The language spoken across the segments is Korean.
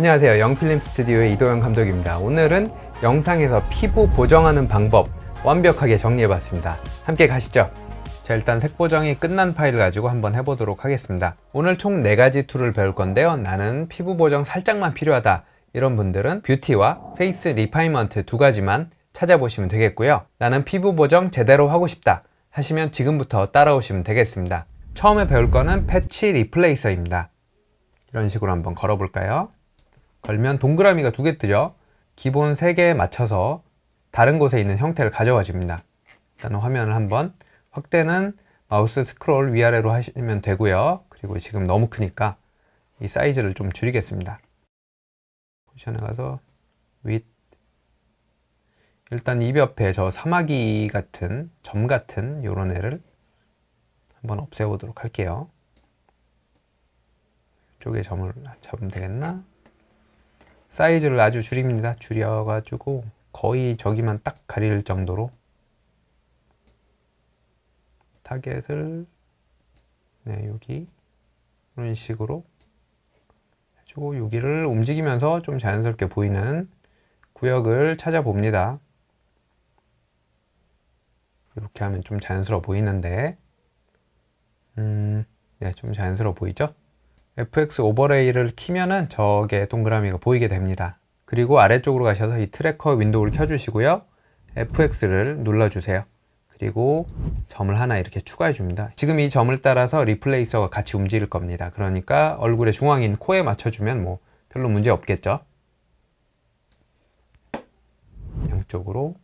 안녕하세요 영필름 스튜디오의 이도영 감독입니다 오늘은 영상에서 피부 보정하는 방법 완벽하게 정리해봤습니다 함께 가시죠 자 일단 색보정이 끝난 파일 가지고 한번 해보도록 하겠습니다 오늘 총 4가지 툴을 배울 건데요 나는 피부 보정 살짝만 필요하다 이런 분들은 뷰티와 페이스 리파이먼트 두 가지만 찾아보시면 되겠고요 나는 피부 보정 제대로 하고 싶다 하시면 지금부터 따라오시면 되겠습니다 처음에 배울 거는 패치 리플레이서입니다 이런 식으로 한번 걸어볼까요? 걸면 동그라미가 두 개 뜨죠? 기본 3개에 맞춰서 다른 곳에 있는 형태를 가져와 줍니다. 일단 화면을 한번 확대는 마우스 스크롤 위아래로 하시면 되고요. 그리고 지금 너무 크니까 이 사이즈를 좀 줄이겠습니다. 포지션에 가서 윗 일단 입 옆에 저 사마귀 같은 점 같은 요런 애를 한번 없애보도록 할게요. 이쪽에 점을 잡으면 되겠나? 사이즈를 아주 줄입니다. 줄여가지고 거의 저기만 딱 가릴 정도로 타겟을 네, 여기 이런 식으로 해주고 여기를 움직이면서 좀 자연스럽게 보이는 구역을 찾아봅니다. 이렇게 하면 좀 자연스러워 보이는데 음, 네, 좀 자연스러워 보이죠? FX 오버레이를 키면은 저게 동그라미가 보이게 됩니다. 그리고 아래쪽으로 가셔서 이 트래커 윈도우를 켜주시고요. FX를 눌러주세요. 그리고 점을 하나 이렇게 추가해 줍니다. 지금 이 점을 따라서 리플레이서가 같이 움직일 겁니다. 그러니까 얼굴의 중앙인 코에 맞춰주면 뭐 별로 문제 없겠죠. 양쪽으로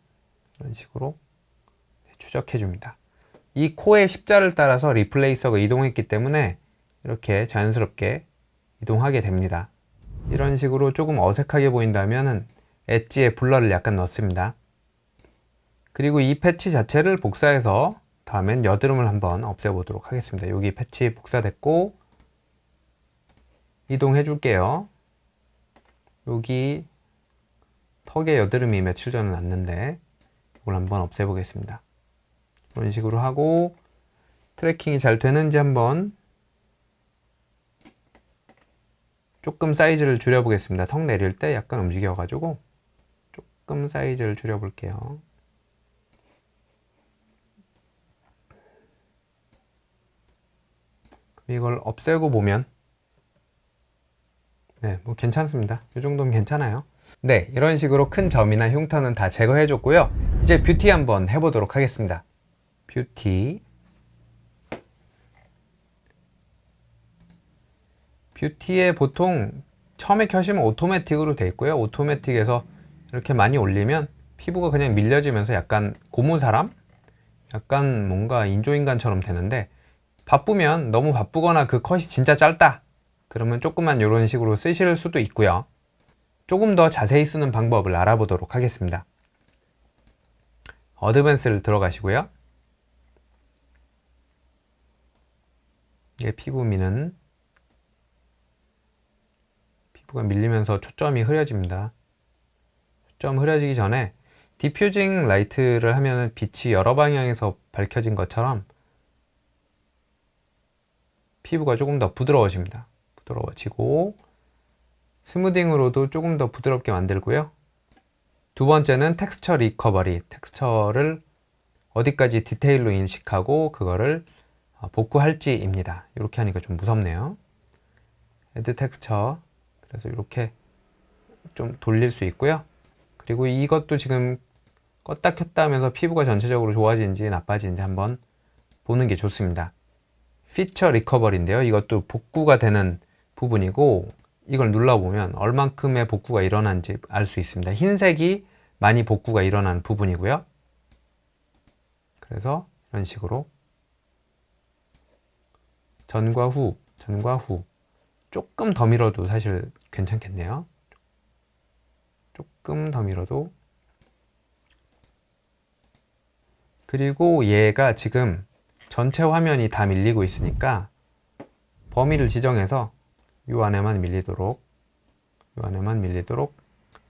이런 식으로 추적해 줍니다. 이 코의 십자를 따라서 리플레이서가 이동했기 때문에 이렇게 자연스럽게 이동하게 됩니다. 이런 식으로 조금 어색하게 보인다면 엣지에 블러를 약간 넣습니다. 그리고 이 패치 자체를 복사해서 다음엔 여드름을 한번 없애보도록 하겠습니다. 여기 패치 복사됐고 이동해 줄게요. 여기 턱에 여드름이 며칠 전에 났는데 이걸 한번 없애보겠습니다. 이런 식으로 하고 트래킹이 잘 되는지 한번 조금 사이즈를 줄여보겠습니다. 턱 내릴 때 약간 움직여가지고 조금 사이즈를 줄여볼게요. 이걸 없애고 보면 네, 뭐 괜찮습니다. 이 정도면 괜찮아요. 네, 이런 식으로 큰 점이나 흉터는 다 제거해줬고요. 이제 뷰티 한번 해보도록 하겠습니다. 뷰티 뷰티에 보통 처음에 켜시면 오토매틱으로 되어 있고요. 오토매틱에서 이렇게 많이 올리면 피부가 그냥 밀려지면서 약간 고무사람? 약간 뭔가 인조인간처럼 되는데 바쁘면 너무 바쁘거나 그 컷이 진짜 짧다 그러면 조금만 이런 식으로 쓰실 수도 있고요. 조금 더 자세히 쓰는 방법을 알아보도록 하겠습니다. 어드밴스를 들어가시고요. 이게 피부 미는 피부가 밀리면서 초점이 흐려집니다. 초점 흐려지기 전에 디퓨징 라이트를 하면 빛이 여러 방향에서 밝혀진 것처럼 피부가 조금 더 부드러워집니다. 부드러워지고 스무딩으로도 조금 더 부드럽게 만들고요. 두 번째는 텍스처 리커버리, 텍스처를 어디까지 디테일로 인식하고 그거를 어, 복구할지입니다. 이렇게 하니까 좀 무섭네요. 헤드 텍스처 그래서 이렇게 좀 돌릴 수 있고요. 그리고 이것도 지금 껐다 켰다 하면서 피부가 전체적으로 좋아진지 나빠진지 한번 보는 게 좋습니다. 피처 리커버리인데요. 이것도 복구가 되는 부분이고 이걸 눌러보면 얼만큼의 복구가 일어난지 알 수 있습니다. 흰색이 많이 복구가 일어난 부분이고요. 그래서 이런 식으로 전과 후, 전과 후 조금 더 밀어도 사실 괜찮겠네요. 조금 더 밀어도 그리고 얘가 지금 전체 화면이 다 밀리고 있으니까 범위를 지정해서 이 안에만 밀리도록 이 안에만 밀리도록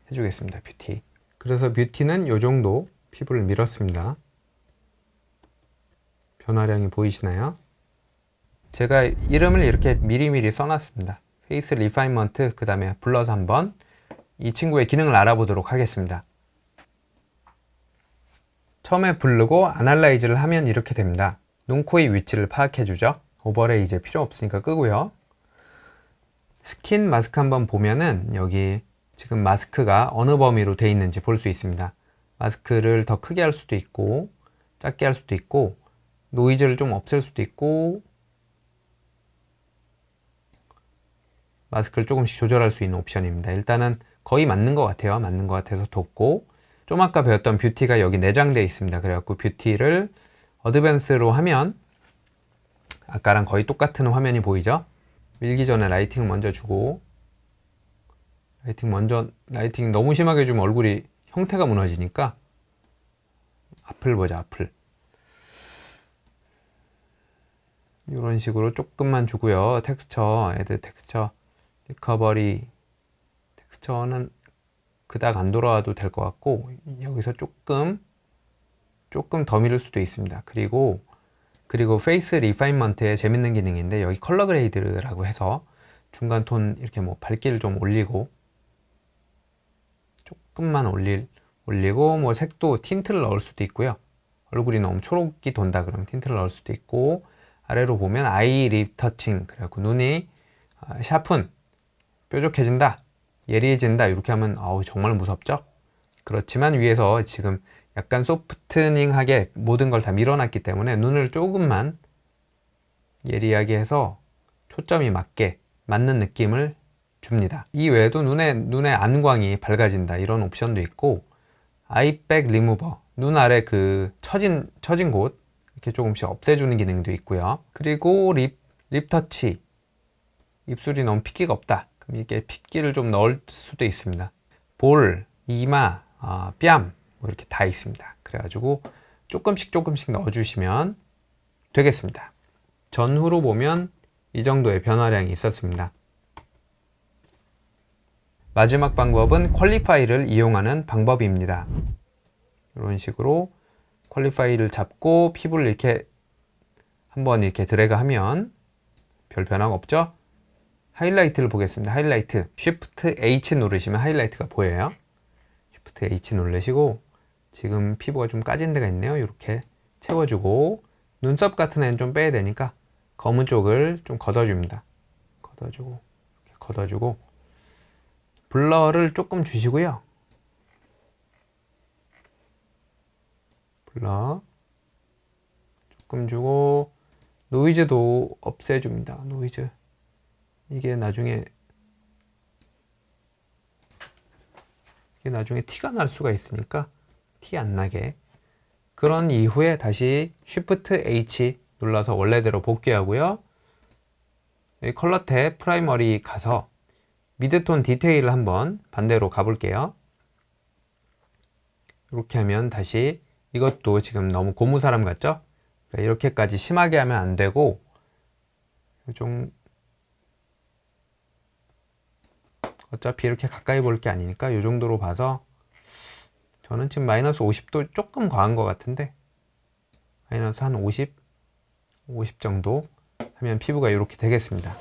해주겠습니다. 뷰티 그래서 뷰티는 이 정도 피부를 밀었습니다. 변화량이 보이시나요? 제가 이름을 이렇게 미리미리 써놨습니다. 페이스 리파인먼트 그 다음에 불러서 한번 이 친구의 기능을 알아보도록 하겠습니다. 처음에 부르고 아날라이즈를 하면 이렇게 됩니다. 눈코의 위치를 파악해 주죠. 오버레이 이제 필요 없으니까 끄고요. 스킨 마스크 한번 보면은 여기 지금 마스크가 어느 범위로 돼 있는지 볼 수 있습니다. 마스크를 더 크게 할 수도 있고 작게 할 수도 있고 노이즈를 좀 없앨 수도 있고 마스크를 조금씩 조절할 수 있는 옵션입니다. 일단은 거의 맞는 것 같아요. 맞는 것 같아서 돕고 좀 아까 배웠던 뷰티가 여기 내장되어 있습니다. 그래갖고 뷰티를 어드밴스로 하면 아까랑 거의 똑같은 화면이 보이죠? 밀기 전에 라이팅 먼저 주고 라이팅 먼저 라이팅 너무 심하게 주면 얼굴이 형태가 무너지니까 앞을 보자 앞을 이런 식으로 조금만 주고요 텍스처 애드 텍스처 리커버리 텍스처는 그닥 안 돌아와도 될 것 같고 여기서 조금 조금 더 미룰 수도 있습니다. 그리고 그리고 페이스 리파인먼트의 재밌는 기능인데 여기 컬러 그레이드라고 해서 중간 톤 이렇게 뭐 밝기를 좀 올리고 조금만 올릴 올리고 뭐 색도 틴트를 넣을 수도 있고요. 얼굴이 너무 초록이 돈다 그러면 틴트를 넣을 수도 있고 아래로 보면 아이 립 터칭 그래갖고 눈이 아, 샤픈 뾰족해진다, 예리해진다 이렇게 하면 아우 정말 무섭죠? 그렇지만 위에서 지금 약간 소프트닝하게 모든 걸 다 밀어놨기 때문에 눈을 조금만 예리하게 해서 초점이 맞게 맞는 느낌을 줍니다. 이 외에도 눈에, 눈의 안광이 밝아진다 이런 옵션도 있고 아이백 리무버, 눈 아래 그 처진, 처진 곳 이렇게 조금씩 없애주는 기능도 있고요. 그리고 립, 립 터치, 입술이 너무 핏기가 없다 그럼 이렇게 핏기를 좀 넣을 수도 있습니다. 볼, 이마, 어, 아, 뺨뭐 이렇게 다 있습니다. 그래가지고 조금씩 조금씩 넣어주시면 되겠습니다. 전후로 보면 이 정도의 변화량이 있었습니다. 마지막 방법은 퀄리파이를 이용하는 방법입니다. 이런 식으로 퀄리파이를 잡고 피부를 이렇게 한번 이렇게 드래그 하면 별 변화가 없죠? 하이라이트를 보겠습니다. 하이라이트. Shift H 누르시면 하이라이트가 보여요. Shift H 누르시고 지금 피부가 좀 까진 데가 있네요. 이렇게 채워주고 눈썹 같은 애는 좀 빼야 되니까 검은 쪽을 좀 걷어줍니다. 걷어주고 이렇게 걷어주고 블러를 조금 주시고요. 블러 조금 주고 노이즈도 없애줍니다. 노이즈 이게 나중에 이게 나중에 티가 날 수가 있으니까 티 안 나게 그런 이후에 다시 Shift H 눌러서 원래대로 복귀하고요. 컬러 탭 프라이머리 가서 미드톤 디테일을 한번 반대로 가볼게요. 이렇게 하면 다시 이것도 지금 너무 고무사람 같죠? 그러니까 이렇게까지 심하게 하면 안 되고 좀 어차피 이렇게 가까이 볼 게 아니니까 이 정도로 봐서 저는 지금 마이너스 50도 조금 과한 것 같은데 마이너스 한 50, 50 정도 하면 피부가 이렇게 되겠습니다.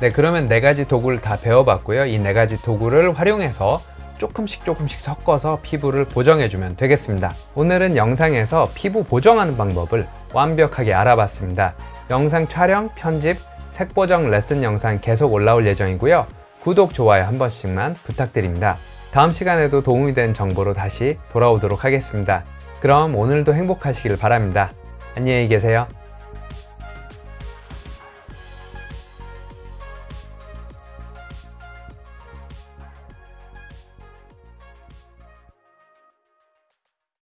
네, 그러면 네 가지 도구를 다 배워봤고요. 이 네 가지 도구를 활용해서 조금씩 조금씩 섞어서 피부를 보정해주면 되겠습니다. 오늘은 영상에서 피부 보정하는 방법을 완벽하게 알아봤습니다. 영상 촬영, 편집, 색보정 레슨 영상 계속 올라올 예정이고요. 구독, 좋아요 한 번씩만 부탁드립니다. 다음 시간에도 도움이 된 정보로 다시 돌아오도록 하겠습니다. 그럼 오늘도 행복하시길 바랍니다. 안녕히 계세요.